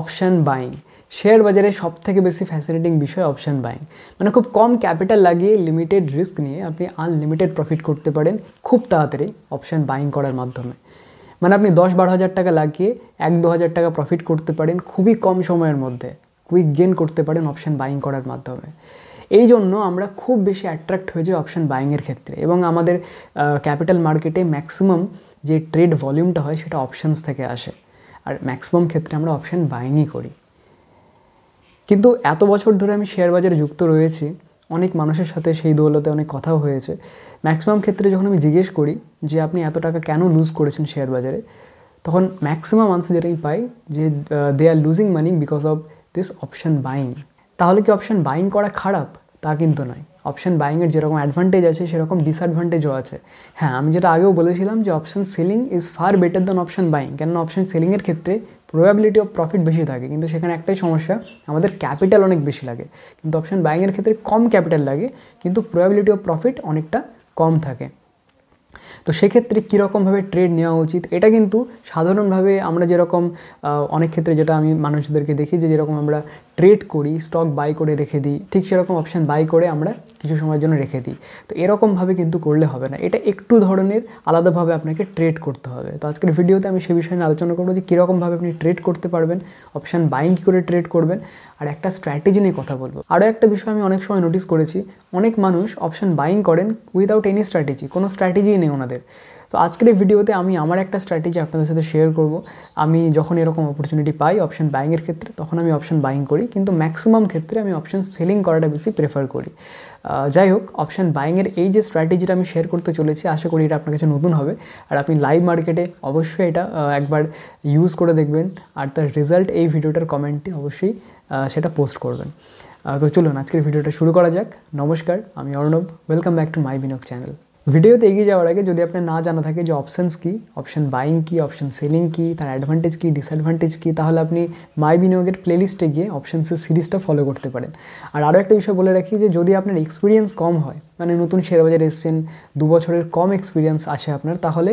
Option buying share বাজারে সব থেকে বেশি ফ্যাসিনেটিং বিষয় অপশান বাইং মানে খুব কম ক্যাপিটাল লাগিয়ে লিমিটেড রিস্ক নিয়ে আপনি আনলিমিটেড প্রফিট করতে পারেন খুব তাড়াতাড়ি অপশান বাইং করার মাধ্যমে মানে আপনি দশ বারো হাজার টাকা লাগিয়ে এক দু হাজার টাকা প্রফিট করতে পারেন খুবই কম সময়ের মধ্যে কুইক গেন করতে পারেন অপশান বাইং করার মাধ্যমে এই জন্য আমরা খুব বেশি অ্যাট্রাক্ট হয়ে যাই অপশান বাইংয়ের ক্ষেত্রে এবং আমাদের ক্যাপিটাল মার্কেটে ম্যাক্সিমাম যে ট্রেড ভলিউমটা হয় সেটা অপশানস থেকে আসে আর ম্যাক্সিমাম ক্ষেত্রে আমরা অপশান বাইংই করি কিন্তু এত বছর ধরে আমি শেয়ার বাজারে যুক্ত রয়েছি অনেক মানুষের সাথে সেই দৌলতে অনেক কথাও হয়েছে ম্যাক্সিমাম ক্ষেত্রে যখন আমি জিজ্ঞেস করি যে আপনি এত টাকা কেন লুজ করেছেন শেয়ার বাজারে তখন ম্যাক্সিমাম আনসার যেটাই পাই যে they are losing money because of this option buying তাহলে কি অপশান বাইং করা খারাপ তা কিন্তু নয় অপশান বাইংয়ের যেরকম অ্যাডভান্টেজ আছে সেরকম ডিসঅ্যাডভান্টেজও আছে হ্যাঁ আমি যেটা আগেও বলেছিলাম যে option selling is far better than option buying কেন অপশান সেলিংয়ের ক্ষেত্রে প্রবাবিলিটি অফ প্রফিট বেশি থাকে কিন্তু সেখানে একটাই সমস্যা আমাদের ক্যাপিটাল অনেক বেশি লাগে কিন্তু অপশান বাইংয়ের ক্ষেত্রে কম ক্যাপিটাল লাগে কিন্তু প্রবাবিলিটি অফ প্রফিট অনেকটা কম থাকে তো সেক্ষেত্রে কীরকমভাবে ট্রেড নেওয়া উচিত এটা কিন্তু সাধারণভাবে আমরা যেরকম অনেক ক্ষেত্রে যেটা আমি মানুষদেরকে দেখি যে যেরকম আমরা ট্রেড করি স্টক বাই করে রেখে দিই ঠিক সেরকম অপশান বাই করে আমরা কিছু সময়ের জন্য রেখে দিই তো এরকমভাবে কিন্তু করলে হবে না এটা একটু ধরনের আলাদাভাবে আপনাকে ট্রেড করতে হবে তো আজকের ভিডিওতে আমি সে বিষয়ে আলোচনা করবো যে কীরকমভাবে আপনি ট্রেড করতে পারবেন অপশান বাইং কী করে ট্রেড করবেন আর একটা স্ট্র্যাটেজি নিয়ে কথা বলবো আরও একটা বিষয় আমি অনেক সময় নোটিস করেছি অনেক মানুষ অপশান বাইং করেন উইদাউট এনি স্ট্র্যাটেজি কোনো স্ট্র্যাটেজিই নেই ওনাদের তো আজকের এই ভিডিওতে আমি আমার একটা স্ট্র্যাটেজি আপনাদের সাথে শেয়ার করব আমি যখন এরকম অপরচুনিটি পাই অপশান বাইংয়ের ক্ষেত্রে তখন আমি অপশান বাইং করি কিন্তু ম্যাক্সিমাম ক্ষেত্রে আমি অপশান সেলিং করাটা বেশি প্রেফার করি যাই হোক অপশান বাইংয়ের এই যে স্ট্র্যাটেজিটা আমি শেয়ার করতে চলেছি আশা করি এটা আপনার কাছে নতুন হবে আর আপনি লাইভ মার্কেটে অবশ্যই এটা একবার ইউজ করে দেখবেন আর তার রেজাল্ট এই ভিডিওটার কমেন্টে অবশ্যই সেটা পোস্ট করবেন তো চলুন আজকের ভিডিওটা শুরু করা যাক নমস্কার আমি Arnab welcome back to my বিনক চ্যানেল ভিডিওতে এগিয়ে যাওয়ার আগে যদি আপনার না জানা থাকে যে অপশানস কী অপশান বাইং কী অপশান সেলিং কী তার অ্যাডভান্টেজ কী ডিসঅ্যাডভান্টেজ কী তাহলে আপনি মাই বিনিয়োগের প্লেলিস্টে গিয়ে অপশানসের সিরিজটা ফলো করতে পারেন আর আরও একটা বিষয় বলে রাখি যে যদি আপনার এক্সপিরিয়েন্স কম হয় মানে নতুন শেয়ার বাজারে এসছেন দু বছরের কম এক্সপিরিয়েন্স আছে আপনার তাহলে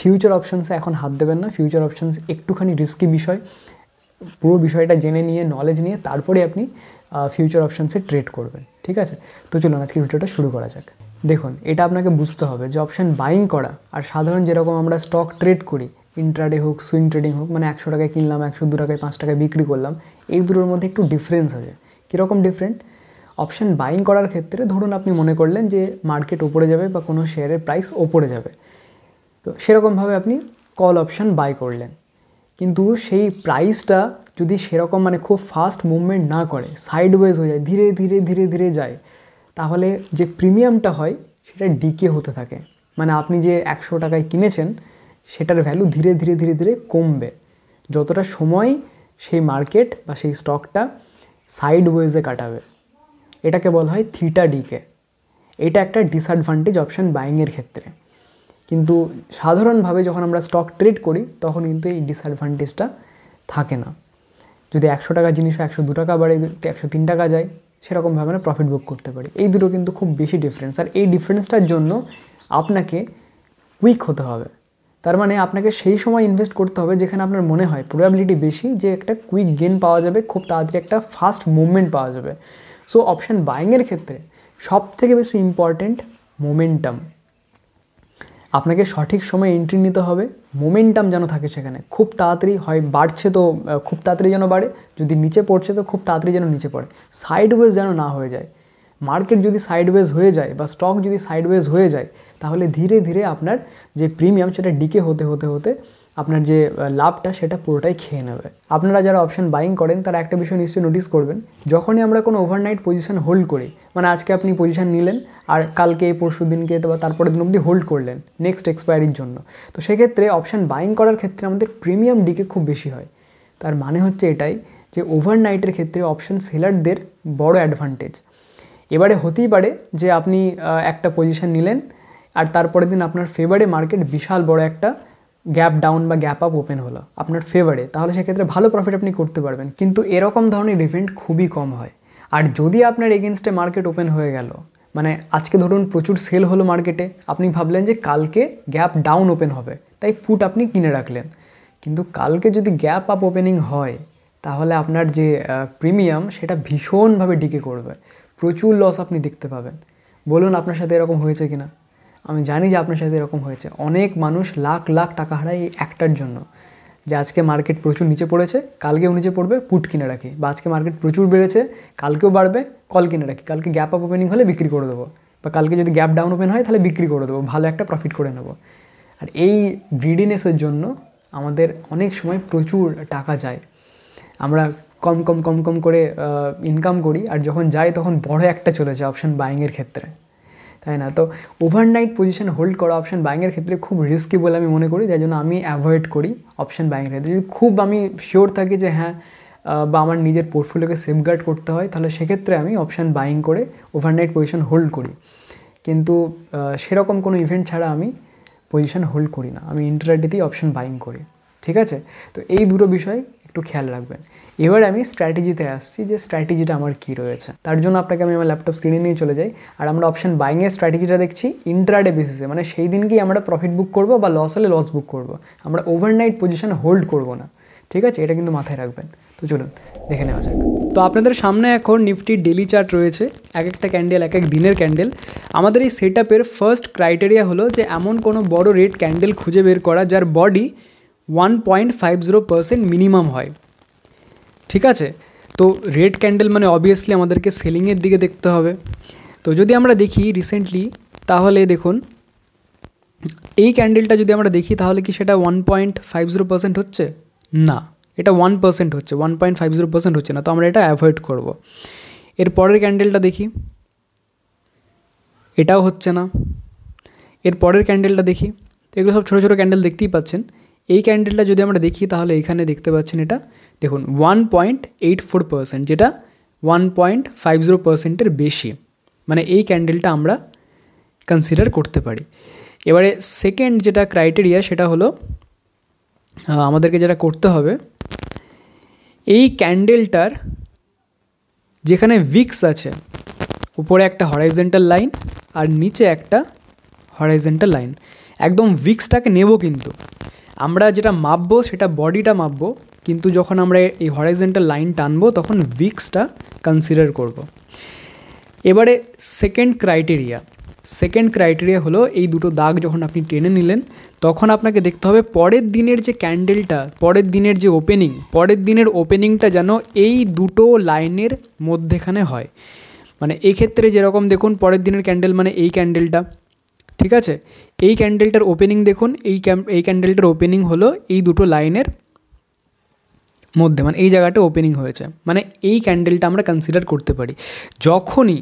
ফিউচার অপশানসে এখন হাত দেবেন না ফিউচার অপশানস একটুখানি রিস্কি বিষয় পুরো বিষয়টা জেনে নিয়ে নলেজ নিয়ে তারপরে আপনি ফিউচার অপশানসে ট্রেড করবেন ঠিক আছে তো চলুন আজকে ভিডিওটা শুরু করা যাক দেখুন এটা আপনাকে বুঝতে হবে যে অপশান বাইং করা আর সাধারণ যেরকম আমরা স্টক ট্রেড করি ইন্ট্রাডে হোক সুইং ট্রেডিং হোক মানে একশো টাকায় কিনলাম একশো দু টাকায় পাঁচ টাকায় বিক্রি করলাম এই দুটোর মধ্যে একটু ডিফারেন্স আছে কীরকম ডিফারেন্ট অপশান বাইং করার ক্ষেত্রে ধরুন আপনি মনে করলেন যে মার্কেট ওপরে যাবে বা কোনো শেয়ারের প্রাইস ওপরে যাবে তো সেরকমভাবে আপনি কল অপশান বাই করলেন কিন্তু সেই প্রাইসটা যদি সেরকম মানে খুব ফাস্ট মুভমেন্ট না করে সাইড ওয়েজ হয়ে যায় ধীরে ধীরে ধীরে ধীরে যায় তাহলে যে প্রিমিয়ামটা হয় সেটা ডিকে হতে থাকে মানে আপনি যে একশো টাকায় কিনেছেন সেটার ভ্যালু ধীরে ধীরে ধীরে ধীরে কমবে যতটা সময় সেই মার্কেট বা সেই স্টকটা সাইড ওয়েজে কাটাবে এটাকে বলা হয় থিটা ডিকে এটা একটা ডিসঅ্যাডভান্টেজ অপশান বাইংয়ের ক্ষেত্রে কিন্তু সাধারণভাবে যখন আমরা স্টক ট্রেড করি তখন কিন্তু এই ডিসঅ্যাডভান্টেজটা থাকে না যদি একশো টাকা জিনিস একশো দু টাকা বাড়ে একশো তিন টাকা যায় সেরকমভাবে আমরা প্রফিট বুক করতে পারি এই দুটো কিন্তু খুব বেশি ডিফারেন্স আর এই ডিফারেন্সটার জন্য আপনাকে উইক হতে হবে তার মানে আপনাকে সেই সময় ইনভেস্ট করতে হবে যেখানে আপনার মনে হয় প্রবাবিলিটি বেশি যে একটা কুইক গেন পাওয়া যাবে খুব তাড়াতাড়ি একটা ফাস্ট মুভমেন্ট পাওয়া যাবে সো অপশান বাইংয়ের ক্ষেত্রে সব থেকে বেশি ইম্পর্ট্যান্ট মোমেন্টাম আপনাকে সঠিক সময়ে এন্ট্রি নিতে হবে মোমেন্টাম যেন থাকে সেখানে খুব তাড়াতাড়ি হয় বাড়ছে তো খুব তাড়াতাড়ি যেন বাড়ে যদি নিচে পড়ছে তো খুব তাড়াতাড়ি যেন নিচে পড়ে সাইডওয়েজ যেন না হয়ে যায় মার্কেট যদি সাইডওয়েজ হয়ে যায় বা স্টক যদি সাইডওয়েজ হয়ে যায় তাহলে ধীরে ধীরে আপনার যে প্রিমিয়াম সেটা ডিকে হতে হতে হতে আপনার যে লাভটা সেটা পুরোটাই খেয়ে নেবে আপনারা যারা অপশান বাইং করেন তারা একটা বিষয় নিশ্চয়ই নোটিস করবেন যখনই আমরা কোনো ওভারনাইট পজিশন হোল্ড করি মানে আজকে আপনি পজিশান নিলেন আর কালকে পরশু দিনকে বা তারপরের দিন অবধি হোল্ড করলেন নেক্সট এক্সপায়ারির জন্য তো সেক্ষেত্রে অপশান বাইং করার ক্ষেত্রে আমাদের প্রিমিয়াম ডিকে খুব বেশি হয় তার মানে হচ্ছে এটাই যে ওভারনাইটের ক্ষেত্রে অপশান সেলারদের বড় অ্যাডভান্টেজ এবারে হতেই পারে যে আপনি একটা পজিশান নিলেন আর তারপরের দিন আপনার ফেভারে মার্কেট বিশাল বড় একটা গ্যাপ ডাউন বা গ্যাপ আপ ওপেন হলো আপনার ফেভারে তাহলে সেক্ষেত্রে ভালো প্রফিট আপনি করতে পারবেন কিন্তু এরকম ধরনের ইভেন্ট খুবই কম হয় আর যদি আপনার এগেনস্টে মার্কেট ওপেন হয়ে গেল মানে আজকে ধরুন প্রচুর সেল হলো মার্কেটে আপনি ভাবলেন যে কালকে গ্যাপ ডাউন ওপেন হবে তাই পুট আপনি কিনে রাখলেন কিন্তু কালকে যদি গ্যাপ আপ ওপেনিং হয় তাহলে আপনার যে প্রিমিয়াম সেটা ভীষণভাবে ডিকে করবে প্রচুর লস আপনি দেখতে পাবেন বলুন আপনার সাথে এরকম হয়েছে কিনা আমি জানি যে আপনার সাথে এরকম হয়েছে অনেক মানুষ লাখ লাখ টাকা হারায় এই একটার জন্য যে আজকে মার্কেট প্রচুর নিচে পড়েছে কালকেও নিচে পড়বে পুট কিনে রাখি বা আজকে মার্কেট প্রচুর বেড়েছে কালকেও বাড়বে কল কিনে রাখি কালকে গ্যাপ আপ ওপেনিং হলে বিক্রি করে দেবো বা কালকে যদি গ্যাপ ডাউন ওপেন হয় তাহলে বিক্রি করে দেবো ভালো একটা প্রফিট করে নেবো আর এই গ্রিডিনেসের জন্য আমাদের অনেক সময় প্রচুর টাকা যায় আমরা কম কম কম কম করে ইনকাম করি আর যখন যাই তখন বড় একটা চলে যায় অপশান বাইংয়ের ক্ষেত্রে তাই না তো ওভারনাইট পজিশন হোল্ড করা অপশান বাইংয়ের ক্ষেত্রে খুব রিস্কি বলে আমি মনে করি যাই জন্য আমি অ্যাভয়েড করি অপশন বাইংয়ের ক্ষেত্রে যদি খুব আমি শিওর থাকি যে হ্যাঁ বা আমার নিজের পোর্টফোলিওকে সেফগার্ড করতে হয় তাহলে সেক্ষেত্রে আমি অপশান বাইং করে ওভারনাইট পজিশন হোল্ড করি কিন্তু সেরকম কোনো ইভেন্ট ছাড়া আমি পজিশন হোল্ড করি না আমি ইন্টারনেটেতেই অপশান বাইং করি ঠিক আছে তো এই দুটো বিষয় একটু খেয়াল রাখবেন এবার আমি স্ট্র্যাটেজিতে আসছি যে স্ট্র্যাটেজিটা আমার কী রয়েছে তার জন্য আপনাকে আমি আমার ল্যাপটপ স্ক্রিনে নিয়ে চলে যাই আর আমরা অপশন বাইংয়ের স্ট্র্যাটেজিটা দেখছি ইন্ট্রাডে বেসিসে মানে সেই দিনকেই আমরা প্রফিট বুক করবো বা লস হলে লস বুক করবো আমরা ওভারনাইট পজিশন হোল্ড করবো না ঠিক আছে এটা কিন্তু মাথায় রাখবেন তো চলুন দেখে নেওয়া যাক তো আপনাদের সামনে এখন নিফটি ডেলি চার্ট রয়েছে এক একটা ক্যান্ডেল এক এক দিনের ক্যান্ডেল আমাদের এই সেট আপের ফার্স্ট ক্রাইটেরিয়া হলো যে এমন কোনো বড় রেড ক্যান্ডেল খুঁজে বের করা যার body one point five zero percent minimum হয় ঠিক আছে তো রেড ক্যান্ডেল মানে obviously আমাদেরকে সেলিং এর দিকে দেখতে হবে তো যদি আমরা দেখি রিসেন্টলি তাহলে দেখুন এই ক্যান্ডেলটা যদি আমরা দেখি তাহলে কি সেটা 1.50% হচ্ছে না এটা 1% হচ্ছে 1.50% হচ্ছে না তো আমরা এটা এভয়েড করব এর পরের ক্যান্ডেলটা দেখি এটা হচ্ছে না এর পরের ক্যান্ডেলটা দেখি তো এগুলো সব ছোট ছোট ক্যান্ডেল দেখতেই পাচ্ছেন এই ক্যান্ডেলটা যদি আমরা দেখি তাহলে এখানে দেখতে পাচ্ছেন এটা দেখুন one point eight four percent যেটা ওয়ান পয়েন্ট ফাইভ জিরো পার্সেন্টের বেশি মানে এই ক্যান্ডেলটা আমরা কনসিডার করতে পারি এবারে সেকেন্ড যেটা ক্রাইটেরিয়া সেটা হলো আমাদেরকে যেটা করতে হবে এই ক্যান্ডেলটার যেখানে উইক্স আছে উপরে একটা হরাইজেন্টাল লাইন আর নিচে একটা হরাইজেন্টাল লাইন একদম উইক্সটাকে নেব কিন্তু আমরা যেটা মাপবো সেটা বডিটা মাপবো কিন্তু যখন আমরা এই হরাইজেন্টাল লাইন টানবো তখন উইক্সটা কনসিডার করব। এবারে সেকেন্ড ক্রাইটেরিয়া সেকেন্ড ক্রাইটেরিয়া হলো এই দুটো দাগ যখন আপনি টেনে নিলেন তখন আপনাকে দেখতে হবে পরের দিনের যে ক্যান্ডেলটা পরের দিনের যে ওপেনিং পরের দিনের ওপেনিংটা যেন এই দুটো লাইনের মধ্যেখানে হয় মানে এক্ষেত্রে যেরকম দেখুন পরের দিনের ক্যান্ডেল মানে এই ক্যান্ডেলটা ঠিক আছে এই ক্যান্ডেলটার ওপেনিং দেখুন এই এই ক্যান্ডেলটার ওপেনিং হলো এই দুটো লাইনের মধ্যে মানে এই জায়গাটা ওপেনিং হয়েছে মানে এই ক্যান্ডেলটা আমরা কনসিডার করতে পারি যখনই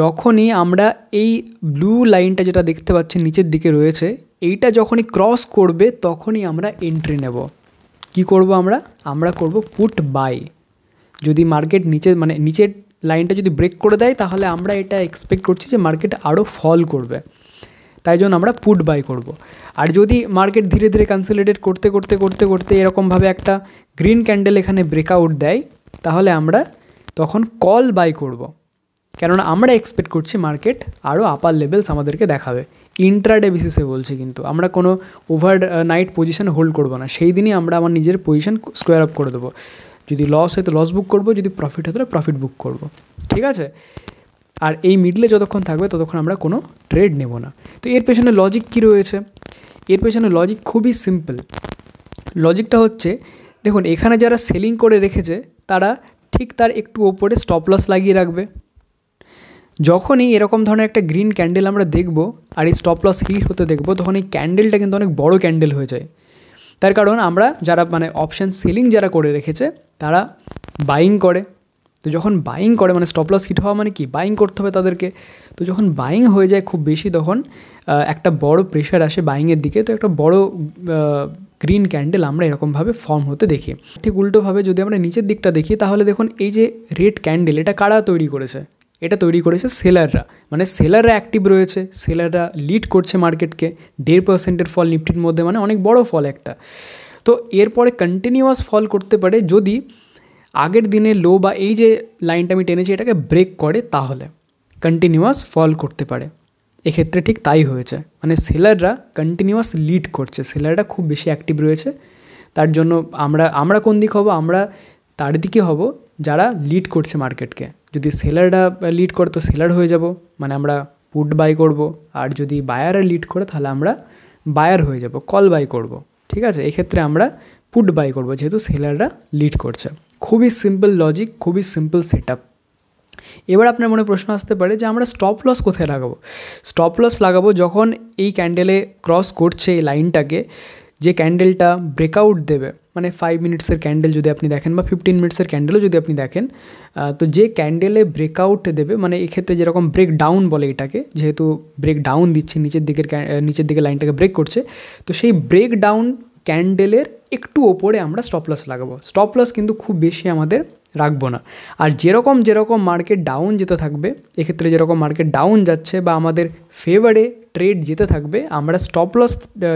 যখনই আমরা এই ব্লু লাইনটা যেটা দেখতে পাচ্ছি নিচের দিকে রয়েছে এইটা যখনই ক্রস করবে তখনই আমরা এন্ট্রি নেব কি করব আমরা আমরা করব পুট বাই যদি মার্কেট নিচে মানে নিচের লাইনটা যদি ব্রেক করে দেয় তাহলে আমরা এটা এক্সপেক্ট করছি যে মার্কেট আরও ফল করবে তাই জন্য আমরা পুট বাই করব। আর যদি মার্কেট ধীরে ধীরে কনসলিডেট করতে করতে করতে করতে এরকমভাবে একটা গ্রিন ক্যান্ডেল এখানে ব্রেকআউট দেয় তাহলে আমরা তখন কল বাই করব। কেননা আমরা এক্সপেক্ট করছি মার্কেট আরও আপার লেভেলস আমাদেরকে দেখাবে ইন্ট্রাডে বেসিসে বলছি কিন্তু আমরা কোনো ওভার নাইট পজিশন হোল্ড করবো না সেই দিনই আমরা আমার নিজের পজিশন স্কোয়ার আপ করে দেবো যদি লস হয় তো লস বুক করবো যদি প্রফিট হয় তো প্রফিট বুক করব ঠিক আছে আর এই মিডলে যতক্ষণ থাকবে ততক্ষণ আমরা কোনো ট্রেড নেব না তো এর পেছনে লজিক কী রয়েছে এর পেছনে লজিক খুবই সিম্পল লজিকটা হচ্ছে দেখুন এখানে যারা সেলিং করে রেখেছে তারা ঠিক তার একটু ওপরে স্টপ লস লাগিয়ে রাখবে যখনই এরকম ধরনের একটা গ্রিন ক্যান্ডেল আমরা দেখব আর এই স্টপ লস হিট হতে দেখব তখন এই ক্যান্ডেলটা কিন্তু অনেক বড় ক্যান্ডেল হয়ে যায় তার কারণ আমরা যারা মানে অপশান সেলিং যারা করে রেখেছে তারা বাইং করে তো যখন বাইং করে মানে স্টপ লস হিট হওয়া মানে কি বাইং করতে হবে তাদেরকে তো যখন বাইং হয়ে যায় খুব বেশি তখন একটা বড় প্রেশার আসে বাইংয়ের দিকে তো একটা বড় গ্রিন ক্যান্ডেল আমরা এরকমভাবে ফর্ম হতে দেখি ঠিক উল্টোভাবে যদি আমরা নিচের দিকটা দেখি তাহলে দেখুন এই যে রেড ক্যান্ডেল এটা কারা তৈরি করেছে এটা তৈরি করেছে সেলাররা মানে সেলাররা অ্যাক্টিভ রয়েছে সেলাররা লিড করছে মার্কেটকে দেড় পার্সেন্টের ফল নিফটির মধ্যে মানে অনেক বড় ফল একটা তো এরপরে কন্টিনিউয়াস ফল করতে পারে যদি আগের দিনে লো বা এই যে লাইনটা আমি টেনেছি এটাকে ব্রেক করে তাহলে কন্টিনিউয়াস ফল করতে পারে এক্ষেত্রে ঠিক তাই হয়েছে মানে সেলাররা কন্টিনিউয়াস লিড করছে সেলাররা খুব বেশি অ্যাক্টিভ রয়েছে তার জন্য আমরা আমরা কোন দিক হব আমরা তার দিকে হব যারা লিড করছে মার্কেটকে যদি সেলাররা লিড করে তো সেলার হয়ে যাব মানে আমরা পুট বাই করব আর যদি বায়াররা লিড করে তাহলে আমরা বায়ার হয়ে যাব কল বাই করব ঠিক আছে এক্ষেত্রে আমরা পুট বাই করব যেহেতু সেলাররা লিড করছে খুবই সিম্পল লজিক খুবই সিম্পল সেটআপ এবারে আপনার মনে প্রশ্ন আসতে পারে যে আমরা স্টপ লস কোথায় রাখব স্টপ লস রাখব যখন এই ক্যান্ডেলে ক্রস করবে এই লাইনটাকে যে ক্যান্ডেলটা ব্রেকআউট দেবে মানে 5 মিনিটসের ক্যান্ডেল যদি আপনি দেখেন বা 15 মিনিটসের ক্যান্ডেলও যদি আপনি দেখেন তো যে ক্যান্ডেলে ব্রেকআউট দেবে মানে এই ক্ষেত্রে যে রকম ব্রেকডাউন বলে এটাকে যেহেতু ব্রেকডাউন দিচ্ছে নিচের দিকের নিচের দিকে লাইনটাকে ব্রেক করছে তো সেই ব্রেকডাউন ক্যান্ডেলের একটু ওপরে আমরা স্টপ লস লাগাবো স্টপ লস কিন্তু খুব বেশি আমাদের রাখবো না আর যেরকম যেরকম মার্কেট ডাউন যেতে থাকবে এক্ষেত্রে যেরকম মার্কেট ডাউন যাচ্ছে বা আমাদের ফেভারে ট্রেড যেতে থাকবে আমরা স্টপ লস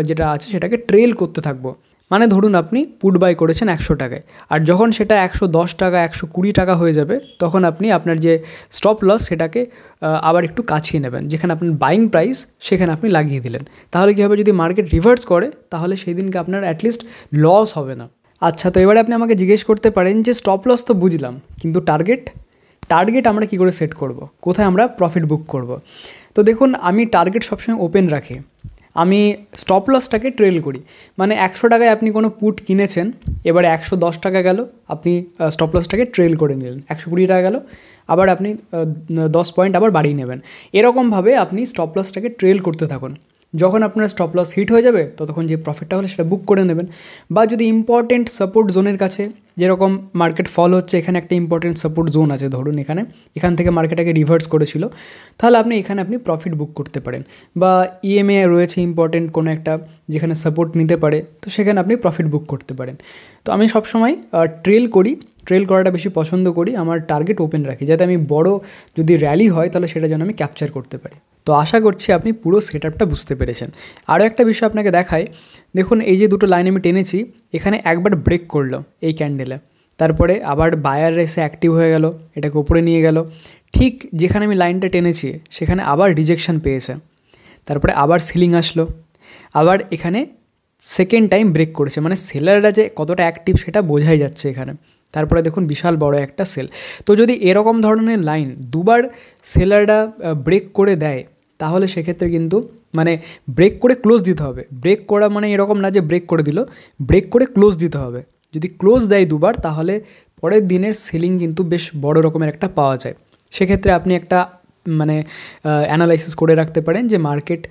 যেটা আছে সেটাকে ট্রেল করতে থাকবো মানে ধরুন আপনি পুট বাই করেছেন একশো টাকায় আর যখন সেটা একশো দশ টাকা একশো কুড়ি টাকা হয়ে যাবে তখন আপনি আপনার যে স্টপ লস সেটাকে আবার একটু কাছিয়ে নেবেন যেখানে আপনার বাইং প্রাইস সেখানে আপনি লাগিয়ে দিলেন তাহলে কী হবে যদি মার্কেট রিভার্স করে তাহলে সেই দিনকে আপনার অ্যাটলিস্ট লস হবে না আচ্ছা তো এবারে আপনি আমাকে জিজ্ঞেস করতে পারেন যে স্টপ লস তো বুঝলাম কিন্তু টার্গেট টার্গেট আমরা কি করে সেট করব কোথায় আমরা প্রফিট বুক করব তো দেখুন আমি টার্গেট সবসময় ওপেন রাখি আমি স্টপ লসটাকে ট্রেল করি মানে একশো টাকায় আপনি কোনো পুট কিনেছেন এবারে একশো দশ টাকা গেল আপনি স্টপ লসটাকে ট্রেল করে নিলেন একশো কুড়ি টাকা গেল আবার আপনি দশ পয়েন্ট আবার বাড়িয়ে নেবেন এরকমভাবে আপনি স্টপ লসটাকে ট্রেল করতে থাকুন যখন আপনার স্টপ লস হিট হয়ে যাবে ততক্ষণ যে প্রফিটটা হলে সেটা বুক করে নেবেন বা যদি ইম্পর্টেন্ট সাপোর্ট জোনের কাছে যেরকম মার্কেট ফল হচ্ছে এখানে একটা ইম্পর্টেন্ট সাপোর্ট জোন আছে ধরুন এখানে এখান থেকে মার্কেটটাকে রিভার্স করেছিল তাহলে আপনি এখানে আপনি প্রফিট বুক করতে পারেন বা ইএমএ e রয়েছে ইম্পর্টেন্ট কোনো একটা যেখানে সাপোর্ট নিতে পারে তো সেখানে আপনি প্রফিট বুক করতে পারেন তো আমি সবসময় ট্রেল করি ট্রেল করাটা বেশি পছন্দ করি আমার টার্গেট ওপেন রাখি যাতে আমি বড় যদি র্যালি হয় তাহলে সেটা যেন আমি ক্যাপচার করতে পারি তো আশা করছি আপনি পুরো সেট বুঝতে পেরেছেন আরও একটা বিষয় আপনাকে দেখাই দেখুন এই যে দুটো লাইন আমি টেনেছি এখানে একবার ব্রেক করলো এই ক্যান্ডেলে তারপরে আবার বায়ার এসে অ্যাক্টিভ হয়ে গেল এটাকে ওপরে নিয়ে গেল ঠিক যেখানে আমি লাইনটা টেনেছি সেখানে আবার রিজেকশান পেয়েছে তারপরে আবার সিলিং আসলো আবার এখানে সেকেন্ড টাইম ব্রেক করেছে মানে সেলাররা যে কতটা অ্যাক্টিভ সেটা বোঝাই যাচ্ছে এখানে তারপরে দেখুন বিশাল বড় একটা সেল তো যদি এরকম ধরনের লাইন দুবার সেলাররা ব্রেক করে দেয় তাহলে সেক্ষেত্রে কিন্তু মানে ব্রেক করে ক্লোজ দিতে হবে ব্রেক করা মানে এরকম না যে ব্রেক করে দিল ব্রেক করে ক্লোজ দিতে হবে যদি ক্লোজ দেয় দুবার তাহলে পরের দিনের সেলিং কিন্তু বেশ বড় রকমের একটা পাওয়া যায় সেক্ষেত্রে আপনি একটা মানে অ্যানালাইসিস করে রাখতে পারেন যে মার্কেট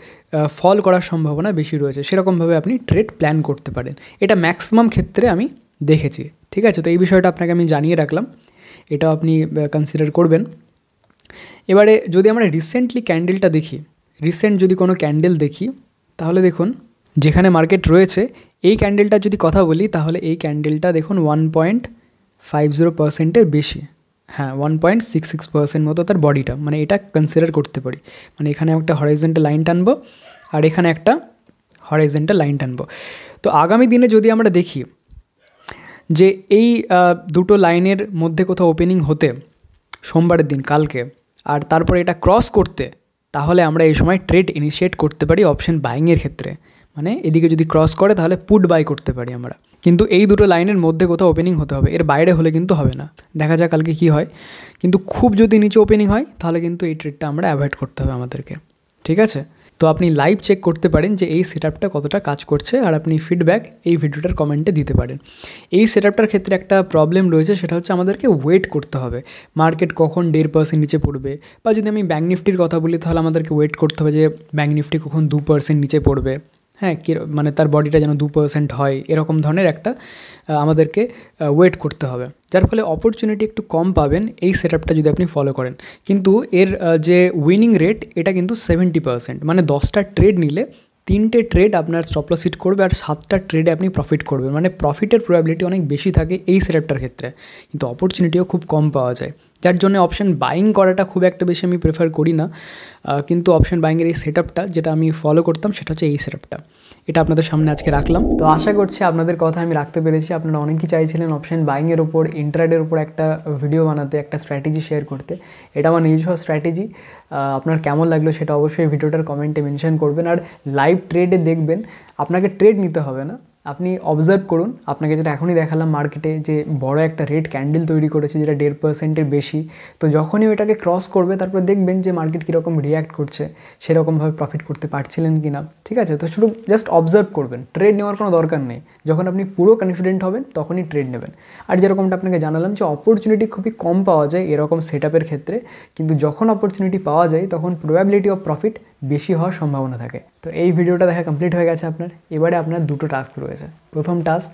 ফল করার সম্ভাবনা বেশি রয়েছে সেরকমভাবে আপনি ট্রেড প্ল্যান করতে পারেন এটা ম্যাক্সিমাম ক্ষেত্রে আমি দেখে জি ঠিক আছে তো এই বিষয়টা আপনাকে আমি জানিয়ে রাখলাম এটা আপনি কনসিডার করবেন এবারে যদি আমরা রিসেন্টলি ক্যান্ডেলটা দেখি রিসেন্ট যদি কোনো ক্যান্ডেল দেখি তাহলে দেখুন যেখানে মার্কেট রয়েছে এই ক্যান্ডেলটা যদি কথা বলি তাহলে এই ক্যান্ডেলটা দেখুন 1.50% এর বেশি হ্যাঁ 1.66% মত তার বডিটা মানে এটা কনসিডার করতে পারি মানে এখানে আমি একটা হরিজন্টাল লাইন টানবো আর এখানে একটা হরিজন্টাল লাইন টানবো তো আগামী দিনে যদি আমরা দেখি যে এই দুটো লাইনের মধ্যে কোথাও ওপেনিং হতে সোমবারের দিন কালকে আর তারপরে এটা ক্রস করতে তাহলে আমরা এই সময় ট্রেড ইনিশিয়েট করতে পারি অপশন বাইংয়ের ক্ষেত্রে মানে এদিকে যদি ক্রস করে তাহলে পুট বাই করতে পারি আমরা কিন্তু এই দুটো লাইনের মধ্যে কোথাও ওপেনিং হতে হবে এর বাইরে হলে কিন্তু হবে না দেখা যাক কালকে কি হয় কিন্তু খুব যদি নিচে ওপেনিং হয় তাহলে কিন্তু এই ট্রেডটা আমরা অ্যাভয়েড করতে হবে আমাদেরকে ঠিক আছে তো আপনি লাইভ চেক করতে পারেন যে এই সেট কতটা কাজ করছে আর আপনি ফিডব্যাক এই ভিডিওটার কমেন্টে দিতে পারেন এই সেট ক্ষেত্রে একটা প্রবলেম রয়েছে সেটা হচ্ছে আমাদেরকে ওয়েট করতে হবে মার্কেট কখন দেড় পার্সেন্ট নিচে পড়বে বা যদি আমি ব্যাঙ্ক নিফটির কথা বলি তাহলে আমাদেরকে ওয়েট করতে হবে যে ব্যাঙ্ক নিফটি কখন দু পার্সেন্ট নিচে পড়বে হ্যাঁ কী মানে তার বডিটা যেন দু পার্সেন্ট হয় এরকম ধরনের একটা আমাদেরকে ওয়েট করতে হবে যার ফলে অপরচুনিটি একটু কম পাবেন এই সেট যদি আপনি ফলো করেন কিন্তু এর যে উইনিং রেট এটা কিন্তু সেভেন্টি পার্সেন্ট মানে দশটা ট্রেড নিলে তিনটে ট্রেড আপনার স্টপ লস হিট করবে আর সাতটা ট্রেডে আপনি প্রফিট করবেন মানে প্রফিটের প্রবাবিলিটি অনেক বেশি থাকে এই সেট ক্ষেত্রে কিন্তু অপরচুনিটিও খুব কম পাওয়া যায় যার জন্য অপশান বাইং করাটা খুব একটা বেশি আমি প্রেফার করি না কিন্তু অপশান বাইংয়ের এই সেট যেটা আমি ফলো করতাম সেটা হচ্ছে এই সেট এটা আপনাদের সামনে আজকে রাখলাম তো আশা করছি আপনাদের কথা আমি রাখতে পেরেছি আপনারা অনেকেই চাইছিলেন অপশান বাইংয়ের ওপর ইন্টারনেটের ওপর একটা ভিডিও বানাতে একটা স্ট্র্যাটেজি শেয়ার করতে এটা আমার নিজস্ব স্ট্র্যাটেজি আপনার কেমন লাগলো সেটা অবশ্যই ভিডিওটার কমেন্টে মেনশন করবেন আর লাইভ ট্রেডে দেখবেন আপনাকে ট্রেড নিতে হবে না আপনি অবজার্ভ করুন আপনাকে যেটা এখনই দেখালাম মার্কেটে যে বড় একটা রেড ক্যান্ডেল তৈরি করেছে যেটা দেড় পার্সেন্টের বেশি তো যখনই ওটাকে ক্রস করবে তারপরে দেখবেন যে মার্কেট কীরকম রিয়্যাক্ট করছে সেরকমভাবে প্রফিট করতে পারছিলেন কি না ঠিক আছে তো শুধু জাস্ট অবজার্ভ করবেন ট্রেড নেওয়ার কোনো দরকার নেই যখন আপনি পুরো কনফিডেন্ট হবেন তখনই ট্রেড নেবেন আর যেরকমটা আপনাকে জানালাম যে অপরচুনিটি খুবই কম পাওয়া যায় এরকম সেট ক্ষেত্রে কিন্তু যখন অপরচুনিটি পাওয়া যায় তখন প্রবাবিলিটি অফ প্রফিট বেশি হওয়ার সম্ভাবনা থাকে তো এই ভিডিওটা দেখা কমপ্লিট হয়ে গেছে আপনার এবারে আপনার দুটো টাস্ক রয়েছে প্রথম টাস্ক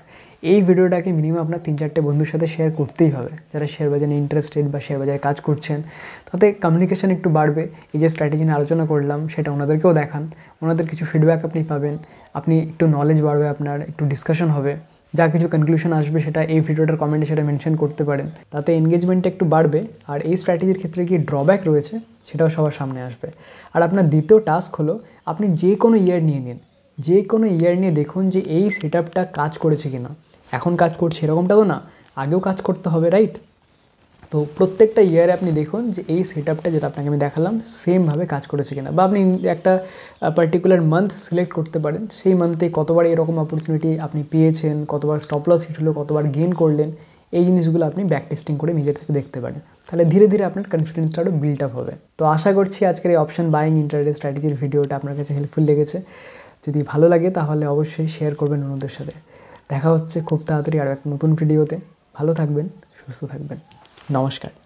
এই ভিডিওটাকে মিনিমাম আপনার তিন চারটে বন্ধুর সাথে শেয়ার করতেই হবে যারা শেয়ার বাজারে ইন্টারেস্টেড বা শেয়ার বাজারে কাজ করছেন তাতে কমিউনিকেশান একটু বাড়বে এই যে স্ট্র্যাটেজি নিয়ে আলোচনা করলাম সেটা ওনাদেরকেও দেখান ওনাদের কিছু ফিডব্যাক আপনি পাবেন আপনি একটু নলেজ বাড়বে আপনার একটু ডিসকাশন হবে যা কিছু কনক্লুশন আসবে সেটা এই ভিডিওটার কমেন্টে সেটা মেনশন করতে পারেন তাতে এনগেজমেন্টটা একটু বাড়বে আর এই স্ট্র্যাটেজির ক্ষেত্রে কি ড্রব্যাক রয়েছে সেটাও সবার সামনে আসবে আর আপনার দ্বিতীয় টাস্ক হলো আপনি যে কোনো ইয়ার নিয়ে নিন যে কোনো ইয়ার নিয়ে দেখুন যে এই সেট কাজ করেছে কি না এখন কাজ করছে এরকমটা তো না আগেও কাজ করতে হবে রাইট তো প্রত্যেকটা ইয়ারে আপনি দেখুন যে এই সেট আপটা যেটা আপনাকে আমি দেখালাম সেমভাবে কাজ করেছে কিনা বা আপনি একটা পার্টিকুলার মান্থ সিলেক্ট করতে পারেন সেই মান্থে কতবার এরকম অপরচুনিটি আপনি পেয়েছেন কতবার স্টপ লস হিট হলো কতবার গেন করলেন এই জিনিসগুলো আপনি ব্যাক টেস্টিং করে নিজে থেকে দেখতে পারেন তাহলে ধীরে ধীরে আপনার কনফিডেন্সটা আরও বিল্ড আপ হবে তো আশা করছি আজকের এই অপশন বাইং ইন্টারেস্ট স্ট্র্যাটেজির ভিডিওটা আপনার কাছে হেল্পফুল লেগেছে যদি ভালো লাগে তাহলে অবশ্যই শেয়ার করবেন অন্যদের সাথে দেখা হচ্ছে খুব তাড়াতাড়ি আর একটা নতুন ভিডিওতে ভালো থাকবেন সুস্থ থাকবেন não as quero.